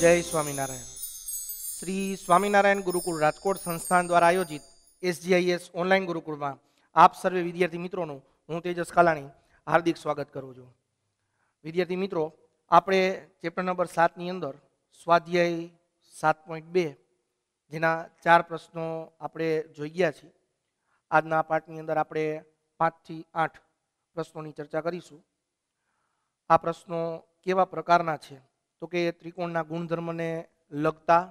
જય સ્વામિનારાયણ શ્રી સ્વામિનારાયણ ગુરુકુળ રાજકોટ સંસ્થાન દ્વારા આયોજિત એસજીઆઈએસ ઓનલાઈન ગુરુકુળમાં આપ સર્વે વિદ્યાર્થી મિત્રોનું હું તેજસ કાલાણી હાર્દિક સ્વાગત કરું છું વિદ્યાર્થી મિત્રો આપણે ચેપ્ટર નંબર સાતની અંદર સ્વાધ્યાય સાત પોઈન્ટ બે જેના ચાર પ્રશ્નો આપણે જોઈ ગયા છીએ આજના પાઠની અંદર આપણે પાંચથી આઠ પ્રશ્નોની ચર્ચા કરીશું આ પ્રશ્નો કેવા પ્રકારના છે તો કે ત્રિકોણના ગુણધર્મને લગતા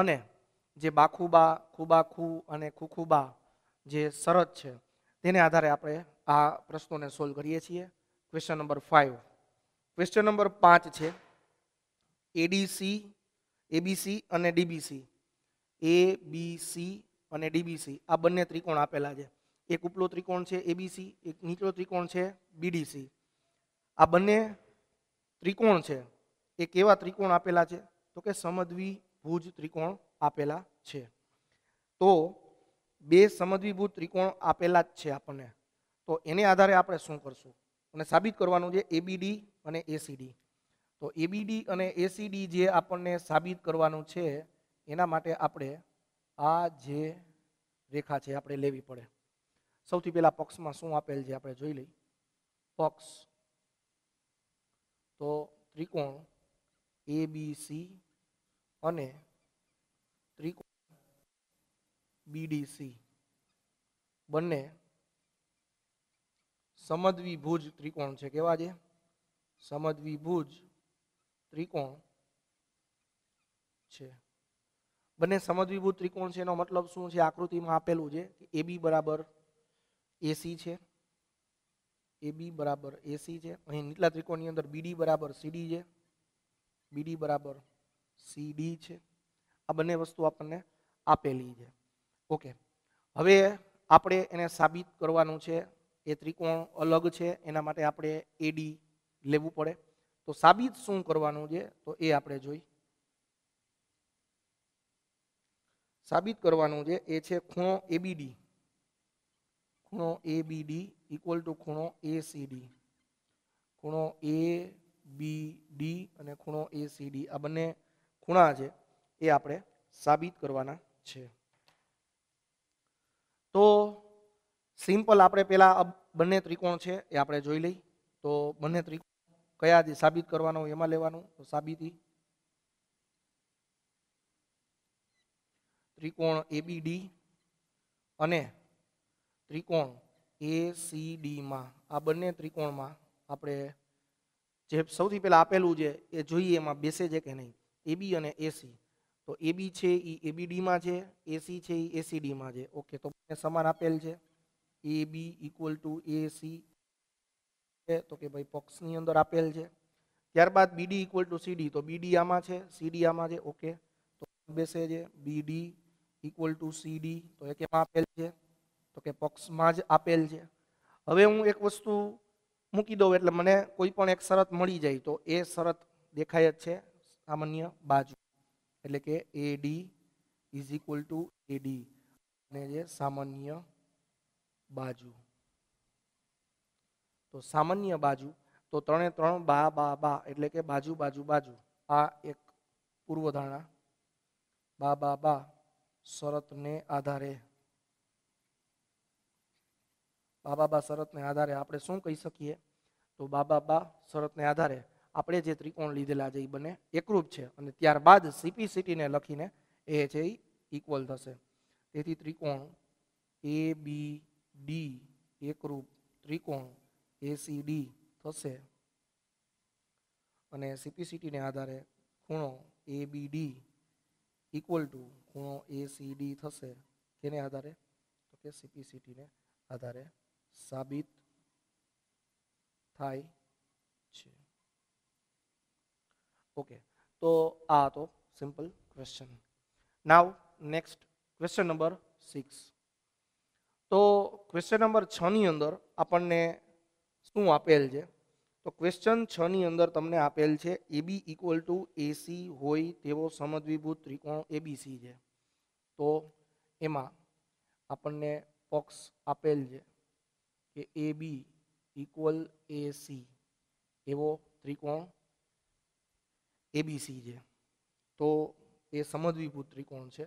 અને જે બાખુબા ખુબાખુ અને ખુખુબા જે શરત છે તેને આધારે આપણે આ પ્રશ્નોને સોલ્વ કરીએ છીએ question number five question number પાંચ છે એડીસી એબીસી અને ડીબીસી એ બી સી અને ડીબીસી આ બંને ત્રિકોણ આપેલા છે એક ઉપલો ત્રિકોણ છે એબીસી એક નીચલો ત્રિકોણ છે બીડીસી આ બંને ત્રિકોણ છે કે કેવા ત્રિકોણ આપેલા છે તો કે સમદ્વી ત્રિકોણ આપેલા છે તો બે સમદ્વિભુજ ત્રિકોણ આપેલા જ છે આપણને તો એને આધારે આપણે શું કરશું અને સાબિત કરવાનું છે એબીડી અને એસીડી તો એબીડી અને એસીડી જે આપણને સાબિત કરવાનું છે એના માટે આપણે આ જે રેખા છે આપણે લેવી પડે સૌથી પહેલાં પક્ષમાં શું આપેલ છે આપણે જોઈ લઈ પક્ષ તો ત્રિકોણ એ બી સી અને ત્રિકોણ બીડીસી બંને સમદ્વિભુજ ત્રિકોણ છે કેવા છે સમદ્વિભુજ ત્રિકોણ છે બંને સમદ્વિભુજ ત્રિકોણ છે એનો મતલબ શું છે આકૃતિમાં આપેલું છે કે એ બી બરાબર એસી છે એ બી બરાબર એસી છે અહીં નીચલા ત્રિકોણની અંદર બીડી બરાબર સીડી છે બીડી બરાબર સીડી છે આ બંને વસ્તુ આપણને આપેલી છે ઓકે હવે આપણે એને સાબિત કરવાનું છે એ ત્રિકોણ અલગ છે એના માટે આપણે એડી લેવું પડે તો સાબિત શું કરવાનું છે તો એ આપણે જોઈ સાબિત કરવાનું છે એ છે ખૂણો એબીડી ખૂણો એબીડી ઇક્વલ ટુ ખૂણો એસીડી ખૂણો એ બી ડી અને ખૂણો એ સી ડી આ બંને ખૂણા છે એ આપણે સાબિત કરવાના છે તો સિમ્પલ આપણે પહેલાં બંને ત્રિકોણ છે એ આપણે જોઈ લઈ તો બંને ત્રિકોણ કયાથી સાબિત કરવાનો એમાં લેવાનું તો સાબિતી ત્રિકોણ એબીડી અને ત્રિકોણ એ સી ડીમાં આ બંને ત્રિકોણમાં આપણે જે સૌથી પહેલાં આપેલું છે એ જોઈએ એમાં બેસે છે કે નહીં એબી અને એસી તો એબી છે એ એબીડીમાં છે એસી છે એ એસીડીમાં છે ઓકે તો બંને સમાન આપેલ છે એ બી ઇક્વલ ટુ એસી તો કે ભાઈ પોક્સની અંદર આપેલ છે ત્યારબાદ બીડી ઇક્વલ ટુ સીડી તો બીડી આમાં છે સીડી આમાં છે ઓકે તો બેસે છે બીડી ઇક્વલ ટુ સીડી તો એ કેમાં આપેલ છે તો કે પોક્સમાં જ આપેલ છે હવે હું એક વસ્તુ ಮುಕಿ ದೋ ಎಟ್ಲ ಮನೆ کوئی पण एक शर्त મળી જાય तो ए शर्त દેખાય છે સામાન્ય बाजू એટલે કે A D is equal to A D અને જે સામાન્ય बाजू તો સામાન્ય बाजू તો ત્રણે ત્રણ બા બા બા એટલે કે बाजू बाजू बाजू આ એક ಪೂರ್ವ धारणा બા બા બા শর্ত ને આધારે બાબા બા શરતને આધારે આપણે શું કહી શકીએ તો બાબા બા શરતને આધારે આપણે જે ત્રિકોણ લીધેલા છે એ બંને એકરૂપ છે અને ત્યારબાદ સીપી સીટીને લખીને એ છે એ ઇક્વલ થશે તેથી ત્રિકોણ એ બી ડી એકરૂપ ત્રિકોણ એસીડી થશે અને સીપીસીટીને આધારે ખૂણો A B D equal to ખૂણો એ ડી થશે કેને આધારે તો કે સીપીસીટીને આધારે સાબિત થાય છે ઓકે તો આ હતો simple question now next question number six તો ક્વેશ્ચન નંબર છની અંદર આપણને શું આપેલ છે તો ક્વેશ્ચન છની અંદર તમને આપેલ છે એબી ઇક્વલ ટુ એસી હોય તેવો સમદ્વિભૂત ત્રિકોણ એબીસી છે તો એમાં આપણને પક્ષ આપેલ છે કે એ બી ઇક્વલ એ સી એવો ત્રિકોણ એબીસી છે તો એ સમદ્વિભુજ ત્રિકોણ છે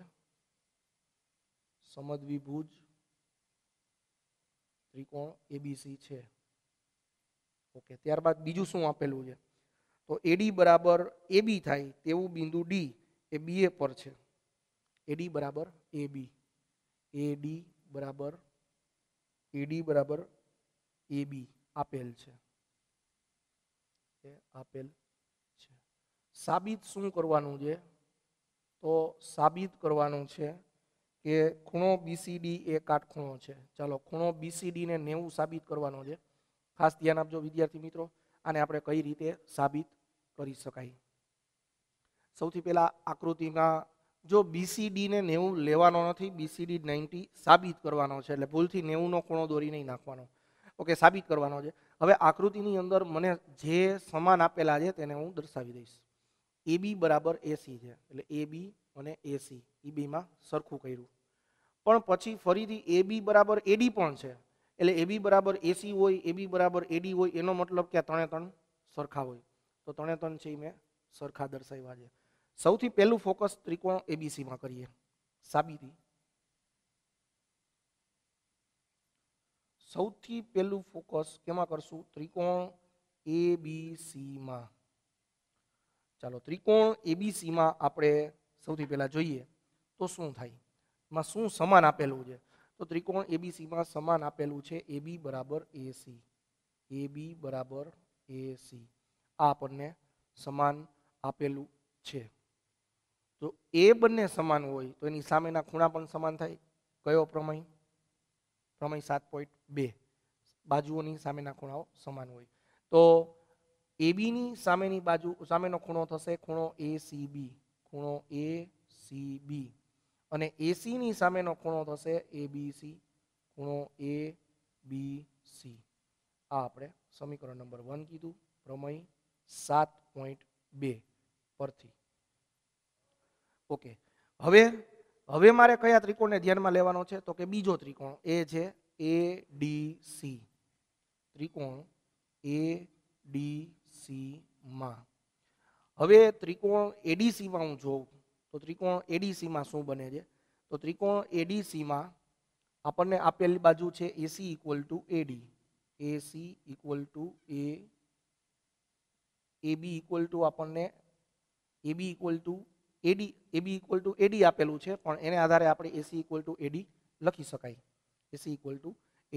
સમદ્વિભુજ ત્રિકોણ એબીસી છે ઓકે ત્યારબાદ બીજું શું આપેલું છે તો એડી બરાબર એબી થાય તેવું બિંદુ ડી એ બીએ પર છે એડી બરાબર એબી એડી બરાબર એડી બરાબર એ બી આપેલ છે આપેલ છે સાબિત શું કરવાનું છે તો સાબિત કરવાનું છે કે ખૂણો બીસીડી એ કાટખૂણો છે ચાલો ખૂણો બીસીડીને નેવું સાબિત કરવાનો છે ખાસ ધ્યાન આપજો વિદ્યાર્થી મિત્રો આને આપણે કઈ રીતે સાબિત કરી શકાય સૌથી પહેલાં આકૃતિમાં જો બીસીડીને નેવું લેવાનો નથી બીસીડી નાઇન્ટી સાબિત કરવાનો છે એટલે ભૂલથી નેવુંનો ખૂણો દોરી નહીં નાખવાનો ઓકે સાબિત કરવાનો છે હવે આકૃતિની અંદર મને જે સમાન આપેલા છે તેને હું દર્શાવી દઈશ એ બી બરાબર એસી છે એટલે એ બી અને એસી એ બીમાં સરખું કર્યું પણ પછી ફરીથી એ બી બરાબર એડી પણ છે એટલે એ બી બરાબર એસી હોય એ બી બરાબર એડી હોય એનો મતલબ કે આ ત્રણે ત્રણ સરખા હોય તો ત્રણે ત્રણ છે એ મેં સરખા દર્શાવ્યા છે સૌથી પહેલું ફોકસ ત્રિકોણ એબીસીમાં કરીએ સાબિતી સૌથી પહેલું ફોકસ કેમાં કરશું ત્રિકોણ એબીસીમાં ચાલો ત્રિકોણ એબીસીમાં આપણે સૌથી પહેલાં જોઈએ તો શું થાય એમાં શું સમાન આપેલું છે તો ત્રિકોણ એબીસીમાં સમાન આપેલું છે એબી બરાબર એસી એબી બરાબર એસી આ આપણને સમાન આપેલું છે તો એ બંને સમાન હોય તો એની સામેના ખૂણા પણ સમાન થાય કયો પ્રમેય પ્રમેય સાત પોઈન્ટ બે બાજુઓની સામેના ખૂણાઓ સમાન હોય તો એબીની સામેની બાજુ સામેનો ખૂણો થશે ખૂણો એ સી બી ખૂણો એ સી બી અને એસીની સામેનો ખૂણો થશે એ બી સી ખૂણો એ બી સી આ આપણે સમીકરણ નંબર વન કીધું પ્રમેય સાત પોઈન્ટ બે પરથી ઓકે હવે હવે મારે કયા ત્રિકોણને ધ્યાનમાં લેવાનો છે તો કે બીજો ત્રિકોણ એ છે એ ડી સી ત્રિકોણ એ ડી સીમાં હવે ત્રિકોણ એડીસીમાં હું જોઉં તો ત્રિકોણ એડીસીમાં શું બને છે તો ત્રિકોણ એડીસીમાં આપણને આપેલી બાજુ છે AC equal to AD AC equal to A AB equal to આપણને AB equal to AD AB equal to AD આપેલું છે પણ એને આધારે આપણે એસી ઇક્વલ ટુ એડી લખી શકાય એસી ઇક્વલ ટુ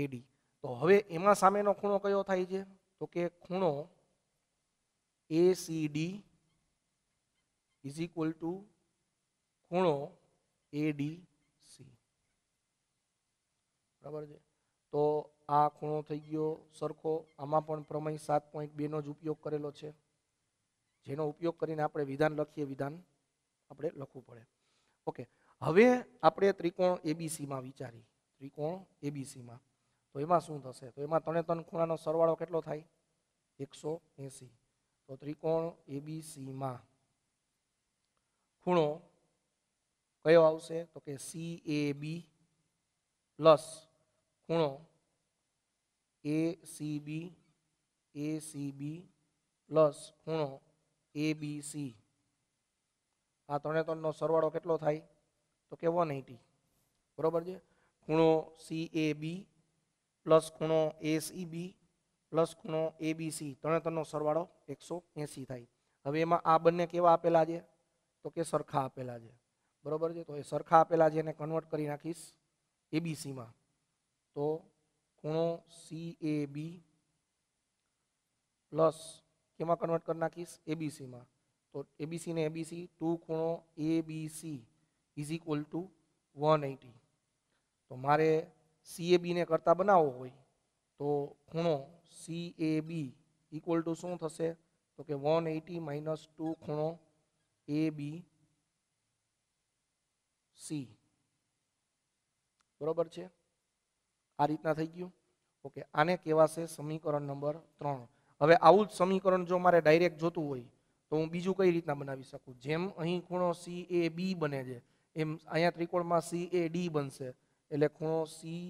એડી તો હવે એમાં સામેનો ખૂણો કયો થાય છે તો કે ખૂણો A C D is equal to ખૂણો એડી સી બરાબર છે તો આ ખૂણો થઈ ગયો સરખો આમાં પણ પ્રમેય સાત પોઈન્ટ બેનો જ ઉપયોગ કરેલો છે જેનો ઉપયોગ કરીને આપણે વિધાન લખીએ વિધાન આપણે લખવું પડે ઓકે હવે આપણે ત્રિકોણ એબીસીમાં વિચારી ત્રિકોણ એબીસીમાં તો એમાં શું થશે તો એમાં ત્રણે ત્રણ ખૂણાનો સરવાળો કેટલો થાય એકસો એંસી તો ત્રિકોણ એબીસીમાં ખૂણો કયો આવશે તો કે સી એ બી પ્લસ ખૂણો A C B A C B plus ખૂણો એ બી સી આ ત્રણે ત્રણનો સરવાળો કેટલો થાય તો કે વન એટી બરાબર છે ખૂણો સી એ બી પ્લસ ખૂણો એસી બી e પ્લસ ખૂણો એબીસી ત્રણે ત્રણનો સરવાળો એકસો એંસી થાય હવે એમાં આ બંને કેવા આપેલા છે તો કે સરખા આપેલા છે બરાબર છે તો એ સરખા આપેલા છે એને કન્વર્ટ કરી નાખીશ એબીસીમાં તો ખૂણો સી એ બી પ્લસ કેમાં કન્વર્ટ કરી નાખીશ એબીસીમાં તો એબીસી ને એબીસી ટુ ખૂણો A B C is equal to one eighty તો મારે સી એ બીને કરતા બનાવવો હોય તો ખૂણો C A B equal to શું થશે તો કે વન એટી માઇનસ ટુ ખૂણો એ બી સી બરોબર છે આ રીતના થઈ ગયું ઓકે આને કહેવાશે સમીકરણ નંબર ત્રણ હવે આવું જ સમીકરણ જો મારે ડાયરેક્ટ જોતું હોય તો હું બીજું કઈ રીતના બનાવી શકું જેમ અહીં ખૂણો સી એ બી બને છે એમ અહીંયા ત્રિકોણમાં સી એ ડી બનશે એટલે ખૂણો C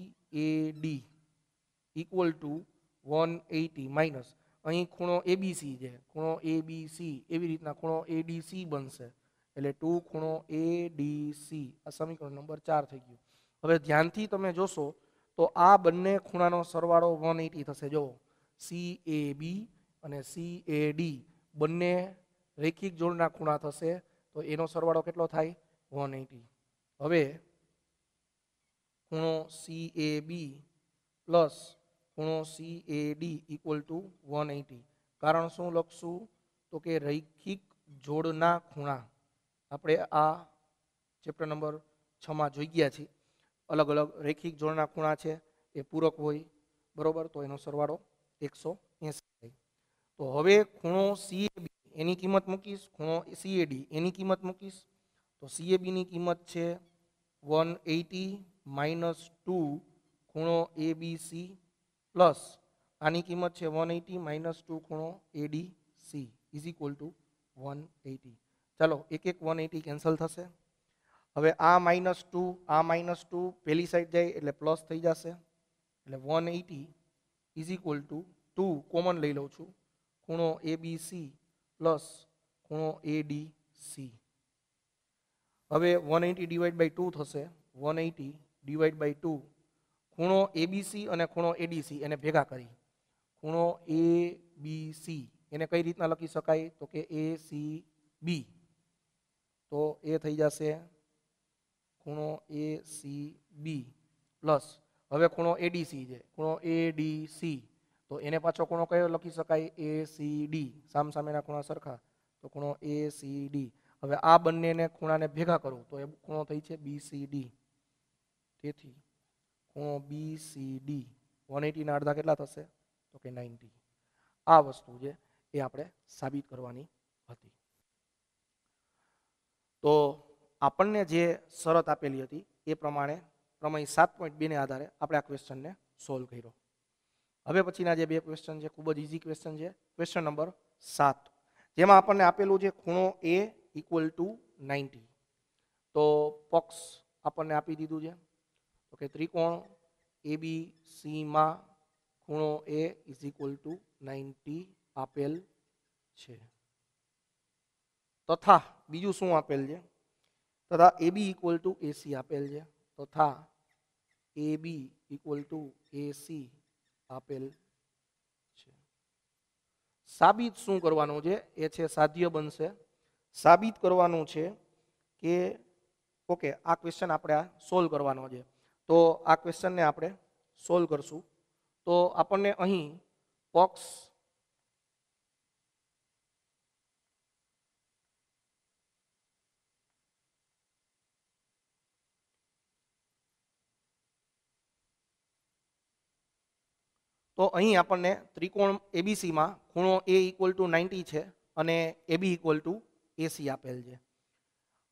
A D equal to one eighty minus અહીં ખૂણો એબીસી છે ખૂણો એબીસી એવી રીતના ખૂણો એડીસી બનશે એટલે ટુ ખૂણો એ ડી સી આ સમીકરણ નંબર ચાર થઈ ગયું હવે ધ્યાનથી તમે જોશો તો આ બંને ખૂણાનો સરવાળો વન એટી થશે જો સી એ બી અને સી એ ડી બંને રેખિક જોડના ખૂણા થશે તો એનો સરવાળો કેટલો થાય વન એટી હવે ખૂણો સી એ બી પ્લસ ખૂણો C A D equal to one eighty કારણ શું લખશું તો કે રૈખિક જોડના ખૂણા આપણે આ ચેપ્ટર નંબર છમાં જોઈ ગયા છીએ અલગ અલગ રેખિક જોડના ખૂણા છે એ પૂરક હોય બરોબર તો એનો સરવાળો એકસો એંસી થાય તો હવે ખૂણો સી એની કિંમત મૂકીસ ખૂણો CAD એની કિંમત મૂકીસ તો CAB ની કિંમત છે 180 - 2 ખૂણો ABC + આની કિંમત છે 180 - 2 ખૂણો ADC = 180 ચાલો એક એક 180 કેન્સલ થશે હવે આ - 2 આ - 2 પેલી સાઈડ જાય એટલે પ્લસ થઈ જશે એટલે 180 = 2 કોમન લઈ લઉં છું ખૂણો ABC પ્લસ ખૂણો એ ડી સી હવે one eighty divide by two થશે one eighty divide by two ખૂણો એબીસી અને ખૂણો એડીસી એને ભેગા કરી ખૂણો એ બી એને કઈ રીતના લખી શકાય તો કે એ તો એ થઈ જશે ખૂણો એ સી બી પ્લસ હવે ખૂણો એડીસી છે ખૂણો એડીસી તો એને પાછો ખૂણો કયો લખી શકાય એ સી ડી સામસામેના ખૂણા સરખા તો ખૂણો એ સી ડી હવે આ બંનેને ખૂણાને ભેગા કરું તો એ ખૂણો થઈ છે બી સી ડી તેથી ખૂણો બી સી ડી વન એટીના અડધા કેટલા થશે તો કે નાઇન્ટી આ વસ્તુ છે એ આપણે સાબિત કરવાની હતી તો આપણને જે શરત આપેલી હતી એ પ્રમાણે પ્રમેય સાત પોઈન્ટ બેને આધારે આપણે આ ક્વેશ્ચનને સોલ્વ કર્યો હવે પછીના જે બે ક્વેશ્ચન છે ખૂબ જ ઇઝી ક્વેશ્ચન છે ક્વેશ્ચન નંબર સાત જેમાં આપણને આપેલું છે ખૂણો એ ઇક્વલ ટુ નાઇન્ટી તો પોક્સ આપણને આપી દીધું છે ઓકે ત્રિકોણ એ બી સીમાં ખૂણો A is equal to ninety આપેલ છે તથા બીજું શું આપેલ છે તથા એ બી ઇક્વલ ટુ એસી આપેલ છે તથા એ બી ઇક્વલ ટુ એસી આપેલ છે સાબિત શું કરવાનું છે એ છે સાધ્ય બનશે સાબિત કરવાનું છે કે ઓકે આ ક્વેશ્ચન આપણે આ સોલ્વ કરવાનો છે તો આ ક્વેશ્ચનને આપણે સોલ્વ કરશું તો આપણને અહીં પોક્સ તો અહીં આપણને ત્રિકોણ એબીસીમાં ખૂણો એ ઇક્વલ ટુ નાઇન્ટી છે અને એબી ઇક્વલ ટુ એસી આપેલ છે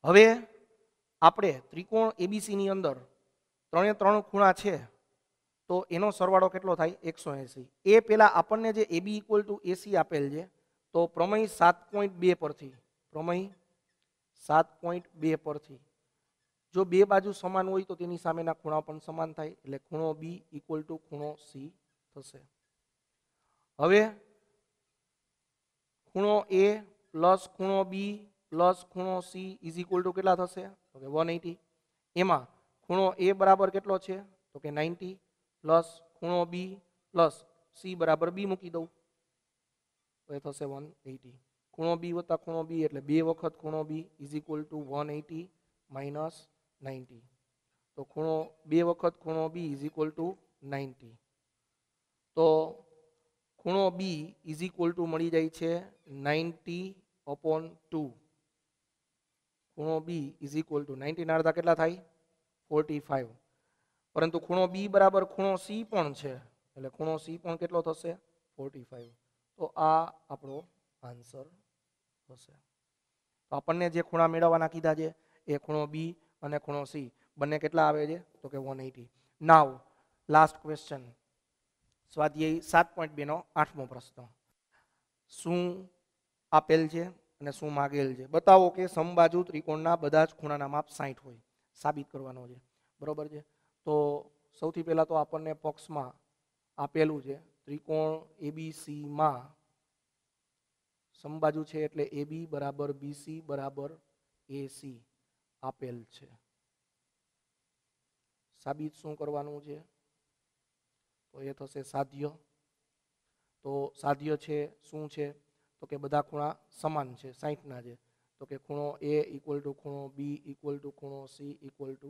હવે આપણે ત્રિકોણ એબીસીની અંદર ત્રણે ત્રણ ખૂણા છે તો એનો સરવાળો કેટલો થાય એકસો એંસી એ પહેલાં આપણને જે એબી ઇક્વલ ટુ એસી આપેલ છે તો પ્રમેય સાત પોઈન્ટ બે પરથી પ્રમેય સાત પોઈન્ટ બે પરથી જો બે બાજુ સમાન હોય તો તેની સામેના ખૂણા પણ સમાન થાય એટલે ખૂણો બી ઇક્વલ ટુ ખૂણો સી થશે હવે ખૂણો એ પ્લસ ખૂણો બી પ્લસ ખૂણો સી ઇઝ ઇક્વલ ટુ કેટલા થશે તો કે વન એટી એમાં ખૂણો એ બરાબર કેટલો છે તો કે નાઇન્ટી પ્લસ ખૂણો બી પ્લસ સી બરાબર બી મૂકી દઉં તો એ થશે વન એટી ખૂણો બી વત્તા ખૂણો બી એટલે બે વખત ખૂણો B is equal to one eighty minus ninety તો ખૂણો બે વખત ખૂણો B is equal to ninety તો ખૂણો બી ઇઝ ઇક્વલ ટુ મળી જાય છે નાઇન્ટી અપોન ટુ ખૂણો બી ઇઝ ઇક્વલ ટુ નાઇન્ટીના અડધા કેટલા થાય ફોર્ટી ફાઇવ પરંતુ ખૂણો બી બરાબર ખૂણો સી પણ છે એટલે ખૂણો સી પણ કેટલો થશે ફોર્ટી ફાઇવ તો આ આપણો આન્સર થશે તો આપણને જે ખૂણા મેળવવાના કીધા છે એ ખૂણો બી અને ખૂણો સી બંને કેટલા આવે છે તો કે one eighty now last question સ્વાધ્યાય સાત પોઈન્ટ બેનો આઠમો પ્રશ્ન શું આપેલ છે અને શું માગેલ છે બતાવો કે સમબાજુ ત્રિકોણના બધા જ ખૂણાના માપ સાહીઠ હોય સાબિત કરવાનો છે બરોબર છે તો સૌથી પહેલાં તો આપણને પક્ષમાં આપેલું છે ત્રિકોણ એબીસીમાં સમબાજુ છે એટલે એબી બરાબર બીસી બરાબર એસી આપેલ છે સાબિત શું કરવાનું છે તો એ થશે સાધ્ય તો સાધ્ય છે શું છે તો કે બધા ખૂણા સમાન છે સાઈઠના છે તો કે ખૂણો એ ઇક્વલ ટુ ખૂણો બી ઇક્વલ ટુ ખૂણો સી ઇક્વલ ટુ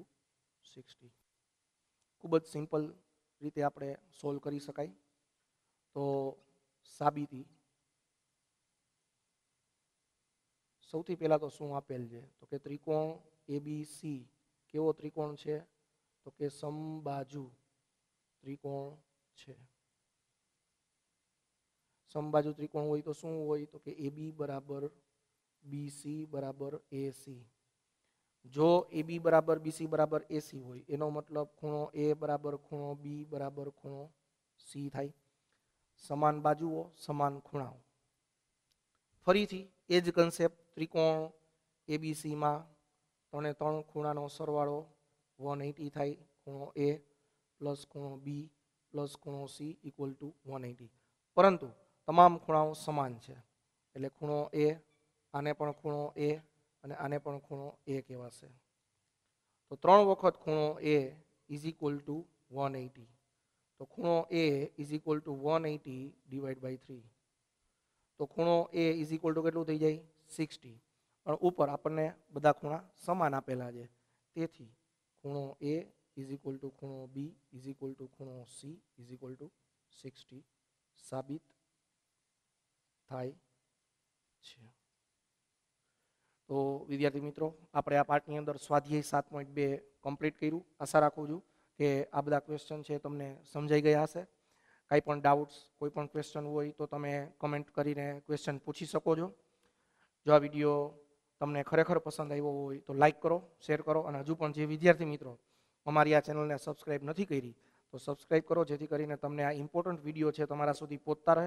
સિક્સટી ખૂબ જ સિમ્પલ રીતે આપણે સોલ્વ કરી શકાય તો સાબિતી સૌથી પહેલાં તો શું આપેલ છે તો કે ત્રિકોણ એ બી સી કેવો ત્રિકોણ છે તો કે સમબાજુ ત્રિકોણ છે સમબાજુ ત્રિકોણ હોય તો શું હોય તો કે એબી બરાબર બીસી બરાબર એસી જો એબી બરાબર બીસી બરાબર એસી હોય એનો મતલબ ખૂણો એ બરાબર ખૂણો બી બરાબર ખૂણો સી થાય સમાન બાજુઓ સમાન ખૂણાઓ ફરીથી એ જ કન્સેપ્ટ ત્રિકોણ એબીસીમાં ત્રણે ત્રણ ખૂણાનો સરવાળો વન એટી થાય ખૂણો એ પ્લસ ખૂણો બી પ્લસ ખૂણો C equal to one eighty પરંતુ તમામ ખૂણાઓ સમાન છે એટલે ખૂણો એ આને પણ ખૂણો એ અને આને પણ ખૂણો એ કહેવાશે તો ત્રણ વખત ખૂણો A is equal to one eighty તો ખૂણો A is equal to one eighty divide by three તો ખૂણો એ ઇઝ ઇક્વલ ટુ કેટલું થઈ જાય સિક્સટી પણ ઉપર આપણને બધા ખૂણા સમાન આપેલા છે તેથી ખૂણો એ ઇઝ ઇક્વલ ટુ ખૂણો બી ઇઝ ઇક્વલ ટુ ખૂણો C is equal to sixty સાબિત થાય છે તો વિદ્યાર્થી મિત્રો આપણે આ પાર્ટની અંદર સ્વાધ્યાય સાત પોઈન્ટ બે કમ્પ્લીટ કર્યું આશા રાખું છું કે આ બધા ક્વેશ્ચન છે તમને સમજાઈ ગયા હશે કાંઈ પણ ડાઉટ્સ કોઈ પણ ક્વેશ્ચન હોય તો તમે કમેન્ટ કરીને ક્વેશ્ચન પૂછી શકો છો જો આ વિડીયો તમને ખરેખર પસંદ આવ્યો હોય તો લાઇક કરો શેર કરો અને હજુ પણ જે વિદ્યાર્થી મિત્રો અમારી આ ચેનલને સબસ્ક્રાઈબ નથી કરી તો સબસ્ક્રાઇબ કરો જેથી કરીને તમને આ ઇમ્પોર્ટન્ટ વિડીયો છે તમારા સુધી પહોંચતા રહે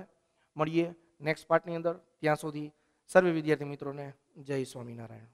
મળીએ નેક્સ્ટ પાર્ટની અંદર ત્યાં સુધી સર્વે વિદ્યાર્થી મિત્રોને જય સ્વામિનારાયણ